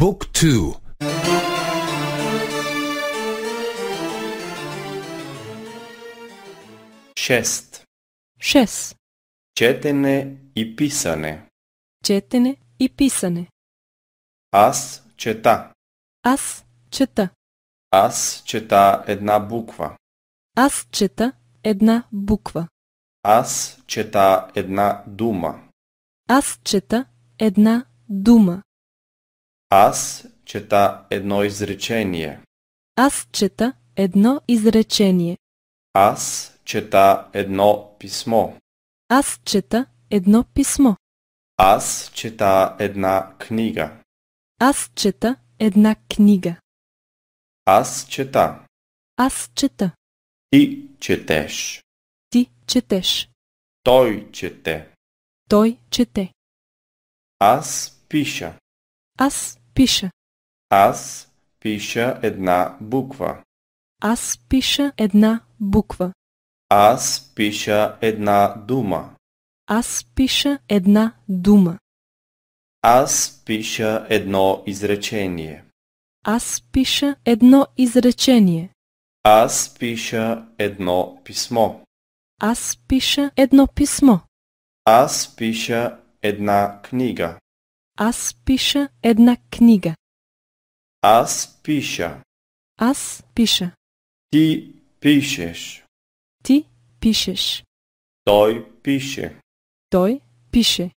Book บุ๊กทู6 Шест Четене и писане Четене и писане Аз чета Аз чета Аз чета една буква Аз чета една буква Аз чета една дума Аз чета една дума аз чета едно изречение. Аз чета едно изречение. Аз чета едно писмо. Аз чета едно писмо. Аз чета една книга. Аз чета една книга. Аз чета. Аз чета. Ти четеш. Ти четеш. Той чете. Той чете. Аз пиша. Аз пиша. Аз пиша една буква. Аз пиша една буква. Аз пиша една дума. Аз пиша една дума. Аз пиша едно изречение. Аз пиша едно изречение. Аз пиша едно писмо. Аз пиша едно писмо. Аз пиша една книга. Аз пиша една книга. Аз пиша. Аз пиша. Ти пишеш. Ти пишеш. Той пише. Той пише.